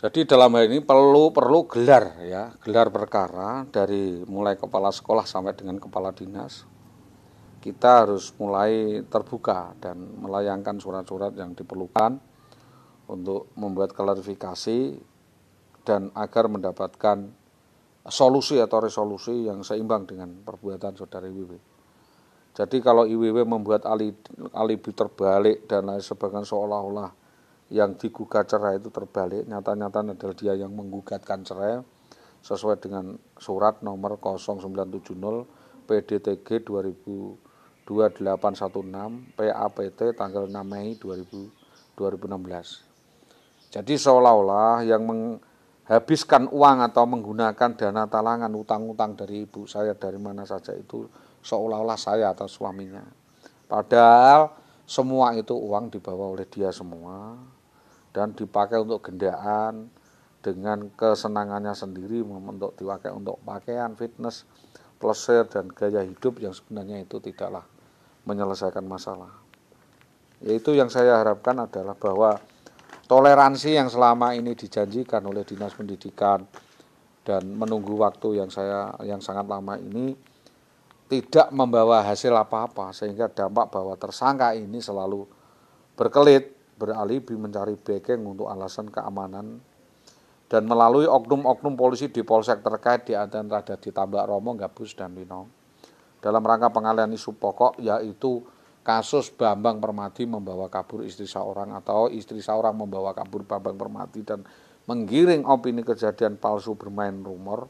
Jadi dalam hal ini perlu perlu gelar ya, gelar perkara dari mulai kepala sekolah sampai dengan kepala dinas. Kita harus mulai terbuka dan melayangkan surat-surat yang diperlukan untuk membuat klarifikasi dan agar mendapatkan solusi atau resolusi yang seimbang dengan perbuatan saudari Wiwi. Jadi kalau IWW membuat alibi terbalik dan lain sebagainya seolah-olah yang digugat cerai itu terbalik nyata-nyata adalah dia yang menggugatkan cerai sesuai dengan surat nomor 0970 PDTG 202816 PAPT tanggal 6 Mei 2016. Jadi seolah-olah yang menghabiskan uang atau menggunakan dana talangan utang-utang dari ibu saya dari mana saja itu seolah-olah saya atau suaminya. Padahal semua itu uang dibawa oleh dia semua dan dipakai untuk gendaan dengan kesenangannya sendiri untuk dipakai untuk pakaian fitness pleasure dan gaya hidup yang sebenarnya itu tidaklah menyelesaikan masalah yaitu yang saya harapkan adalah bahwa toleransi yang selama ini dijanjikan oleh dinas pendidikan dan menunggu waktu yang saya yang sangat lama ini tidak membawa hasil apa-apa sehingga dampak bahwa tersangka ini selalu berkelit beralibi mencari backing untuk alasan keamanan dan melalui oknum-oknum polisi di polsek terkait di Aden Rada di Tambak Romo, Gabus, dan Lino. Dalam rangka pengalian isu pokok yaitu kasus Bambang Permati membawa kabur istri seorang atau istri seorang membawa kabur Bambang Permati dan menggiring opini kejadian palsu bermain rumor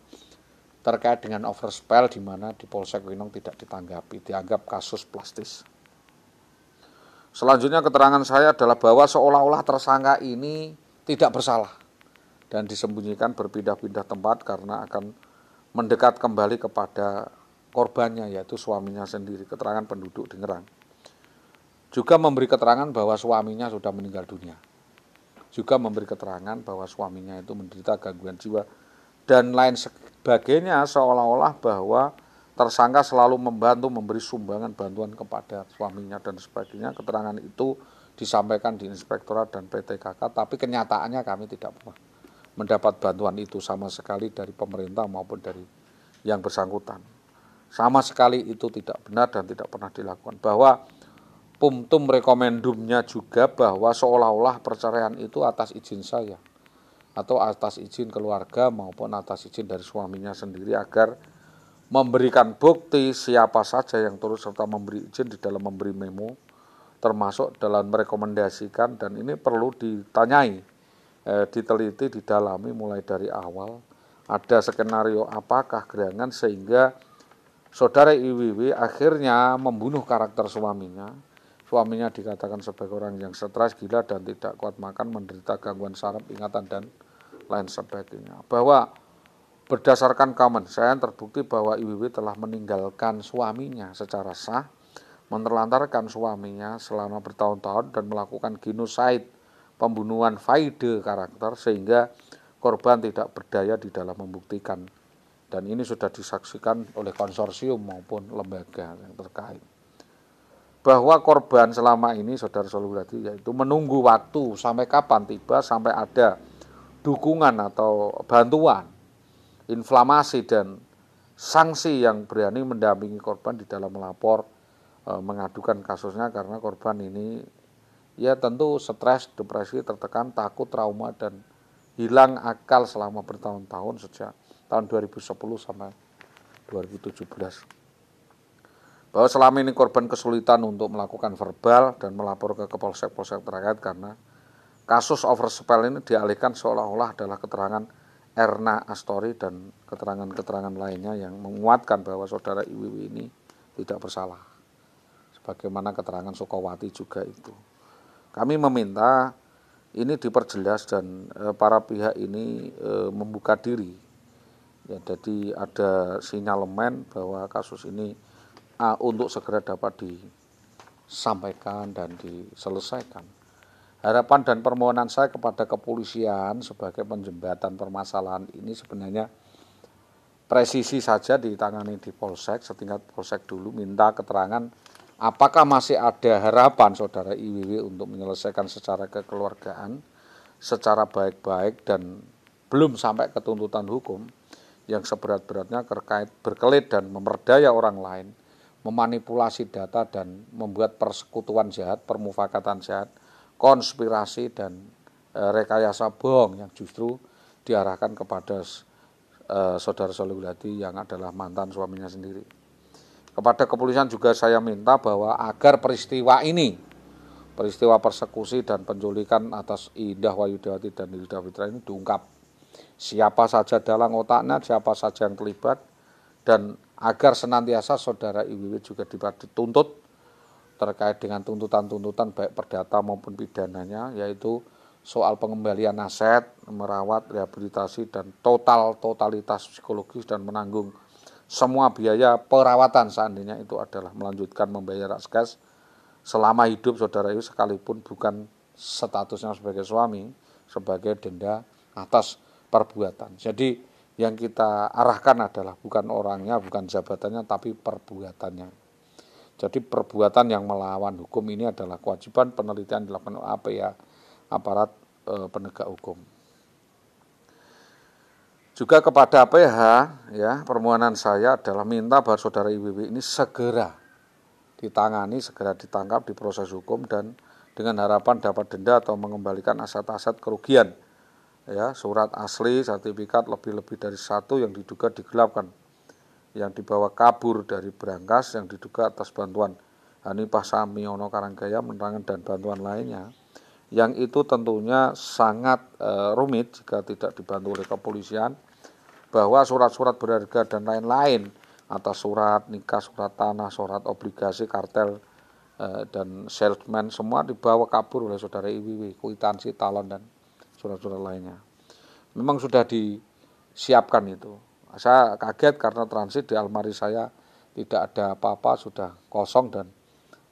terkait dengan overspell di mana di Polsek Winong tidak ditanggapi, dianggap kasus plastis. Selanjutnya keterangan saya adalah bahwa seolah-olah tersangka ini tidak bersalah dan disembunyikan berpindah-pindah tempat karena akan mendekat kembali kepada korbannya yaitu suaminya sendiri keterangan penduduk di Ngerang juga memberi keterangan bahwa suaminya sudah meninggal dunia juga memberi keterangan bahwa suaminya itu menderita gangguan jiwa dan lain sebagainya seolah-olah bahwa tersangka selalu membantu memberi sumbangan bantuan kepada suaminya dan sebagainya. Keterangan itu disampaikan di inspektorat dan PTKK, tapi kenyataannya kami tidak pernah mendapat bantuan itu sama sekali dari pemerintah maupun dari yang bersangkutan. Sama sekali itu tidak benar dan tidak pernah dilakukan. Bahwa pumtum rekomendumnya juga bahwa seolah-olah perceraian itu atas izin saya atau atas izin keluarga maupun atas izin dari suaminya sendiri agar memberikan bukti siapa saja yang turut serta memberi izin di dalam memberi memo termasuk dalam merekomendasikan dan ini perlu ditanyai eh, diteliti didalami mulai dari awal ada skenario apakah gerangan sehingga saudara IWW akhirnya membunuh karakter suaminya suaminya dikatakan sebagai orang yang stres gila dan tidak kuat makan menderita gangguan saraf ingatan dan lain sebagainya bahwa Berdasarkan common saya terbukti bahwa IWW telah meninggalkan suaminya secara sah, menerlantarkan suaminya selama bertahun-tahun dan melakukan genocide pembunuhan faide karakter sehingga korban tidak berdaya di dalam membuktikan dan ini sudah disaksikan oleh konsorsium maupun lembaga yang terkait bahwa korban selama ini saudara-saudara yaitu menunggu waktu sampai kapan tiba sampai ada dukungan atau bantuan inflamasi dan sanksi yang berani mendampingi korban di dalam melapor e, mengadukan kasusnya karena korban ini ya tentu stres, depresi, tertekan, takut, trauma dan hilang akal selama bertahun-tahun sejak tahun 2010 sampai 2017. Bahwa selama ini korban kesulitan untuk melakukan verbal dan melapor ke Polsek-Polsek terkait karena kasus overspell ini dialihkan seolah-olah adalah keterangan Erna Astori dan keterangan-keterangan lainnya yang menguatkan bahwa saudara Iwiwi ini tidak bersalah. Sebagaimana keterangan Sukawati juga itu. Kami meminta ini diperjelas dan e, para pihak ini e, membuka diri. Ya, jadi ada sinyalemen bahwa kasus ini a, eh, untuk segera dapat disampaikan dan diselesaikan harapan dan permohonan saya kepada kepolisian sebagai penjembatan permasalahan ini sebenarnya presisi saja ditangani di polsek setingkat polsek dulu minta keterangan apakah masih ada harapan saudara IWW untuk menyelesaikan secara kekeluargaan secara baik-baik dan belum sampai ke tuntutan hukum yang seberat-beratnya terkait berkelit dan memerdaya orang lain memanipulasi data dan membuat persekutuan jahat, permufakatan jahat konspirasi dan e, rekayasa bohong yang justru diarahkan kepada e, saudara Solihulati yang adalah mantan suaminya sendiri. Kepada kepolisian juga saya minta bahwa agar peristiwa ini, peristiwa persekusi dan penculikan atas Indah Dewati dan Hilda Fitra ini diungkap. Siapa saja dalang otaknya, siapa saja yang terlibat, dan agar senantiasa saudara IWW juga dituntut terkait dengan tuntutan-tuntutan baik perdata maupun pidananya yaitu soal pengembalian aset, merawat, rehabilitasi dan total totalitas psikologis dan menanggung semua biaya perawatan seandainya itu adalah melanjutkan membayar asgas selama hidup saudara itu sekalipun bukan statusnya sebagai suami sebagai denda atas perbuatan. Jadi yang kita arahkan adalah bukan orangnya, bukan jabatannya tapi perbuatannya. Jadi perbuatan yang melawan hukum ini adalah kewajiban penelitian dilakukan oleh ya aparat e, penegak hukum. Juga kepada PH ya, ya, permohonan saya adalah minta bahwa saudara IWW ini segera ditangani, segera ditangkap di proses hukum dan dengan harapan dapat denda atau mengembalikan aset-aset kerugian ya, surat asli, sertifikat lebih-lebih dari satu yang diduga digelapkan yang dibawa kabur dari Berangkas yang diduga atas bantuan Hanifah Samiono Karanggaya menerangan dan bantuan lainnya yang itu tentunya sangat e, rumit jika tidak dibantu oleh kepolisian bahwa surat-surat berharga dan lain-lain atas surat nikah, surat tanah, surat obligasi, kartel e, dan salesman semua dibawa kabur oleh saudara Iwiwi, kuitansi, talon dan surat-surat lainnya. Memang sudah disiapkan itu. Saya kaget karena transit di almari saya tidak ada apa-apa, sudah kosong dan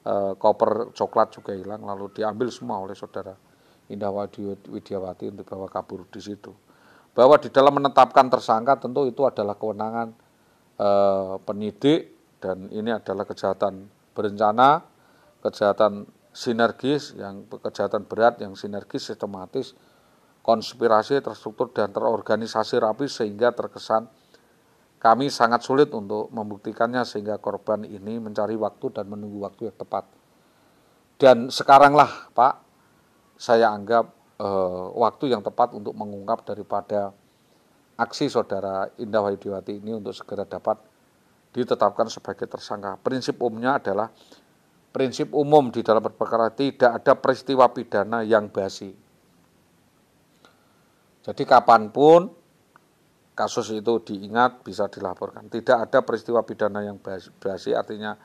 e, koper coklat juga hilang lalu diambil semua oleh saudara Indah Widiawati untuk bawa kabur di situ. Bahwa di dalam menetapkan tersangka tentu itu adalah kewenangan e, penyidik dan ini adalah kejahatan berencana, kejahatan sinergis yang kejahatan berat yang sinergis sistematis konspirasi terstruktur dan terorganisasi rapi sehingga terkesan kami sangat sulit untuk membuktikannya sehingga korban ini mencari waktu dan menunggu waktu yang tepat. Dan sekaranglah Pak, saya anggap eh, waktu yang tepat untuk mengungkap daripada aksi saudara Indah Wahyudiwati ini untuk segera dapat ditetapkan sebagai tersangka. Prinsip umumnya adalah prinsip umum di dalam perkara tidak ada peristiwa pidana yang basi. Jadi kapanpun kasus itu diingat bisa dilaporkan. Tidak ada peristiwa pidana yang berhasil artinya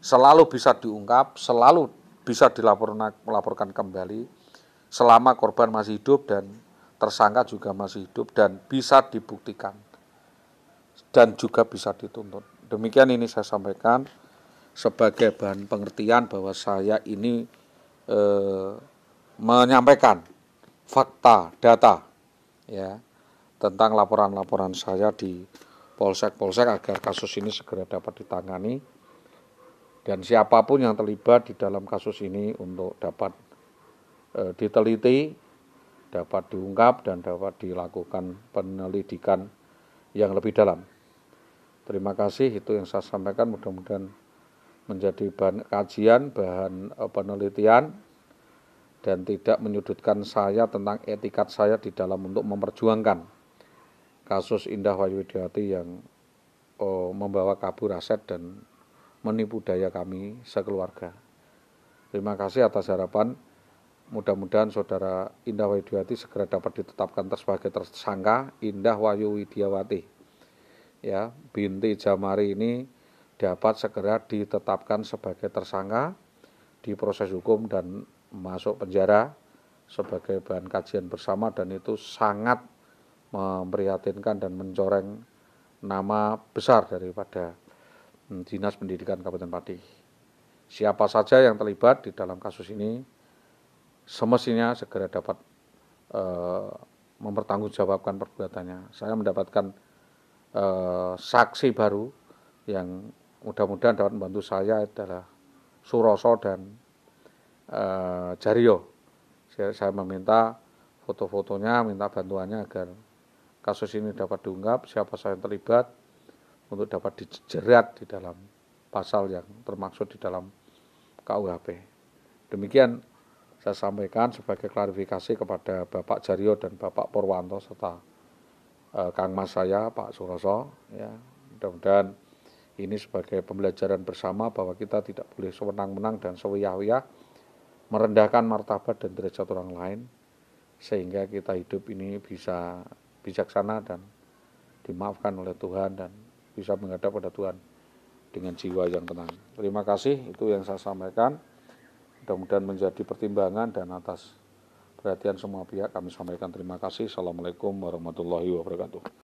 selalu bisa diungkap, selalu bisa dilaporkan melaporkan kembali selama korban masih hidup dan tersangka juga masih hidup dan bisa dibuktikan dan juga bisa dituntut. Demikian ini saya sampaikan sebagai bahan pengertian bahwa saya ini eh, menyampaikan fakta, data ya tentang laporan-laporan saya di polsek-polsek agar kasus ini segera dapat ditangani dan siapapun yang terlibat di dalam kasus ini untuk dapat e, diteliti, dapat diungkap dan dapat dilakukan penyelidikan yang lebih dalam. Terima kasih itu yang saya sampaikan mudah-mudahan menjadi bahan kajian, bahan eh, penelitian dan tidak menyudutkan saya tentang etikat saya di dalam untuk memperjuangkan kasus Indah Widiyati yang oh, membawa kabur aset dan menipu daya kami sekeluarga. Terima kasih atas harapan mudah-mudahan saudara Indah Widiyati segera dapat ditetapkan sebagai tersangka Indah Wayu Widiyawati. Ya, binti Jamari ini dapat segera ditetapkan sebagai tersangka di proses hukum dan masuk penjara sebagai bahan kajian bersama dan itu sangat memprihatinkan dan mencoreng nama besar daripada hmm, Dinas Pendidikan Kabupaten Pati. Siapa saja yang terlibat di dalam kasus ini semestinya segera dapat e, mempertanggungjawabkan perbuatannya. Saya mendapatkan e, saksi baru yang mudah-mudahan dapat membantu saya adalah Suroso dan e, Jario. Saya, saya meminta foto-fotonya, minta bantuannya agar kasus ini dapat diungkap, siapa saja yang terlibat untuk dapat dijerat di dalam pasal yang termaksud di dalam KUHP. Demikian saya sampaikan sebagai klarifikasi kepada Bapak Jario dan Bapak Purwanto serta eh, Kang Mas saya Pak Suroso ya. Mudah-mudahan ini sebagai pembelajaran bersama bahwa kita tidak boleh sewenang-wenang dan sewiyah-wiyah merendahkan martabat dan derajat orang lain sehingga kita hidup ini bisa bijaksana dan dimaafkan oleh Tuhan dan bisa menghadap pada Tuhan dengan jiwa yang tenang. Terima kasih itu yang saya sampaikan. Mudah-mudahan menjadi pertimbangan dan atas perhatian semua pihak kami sampaikan terima kasih. Assalamualaikum warahmatullahi wabarakatuh.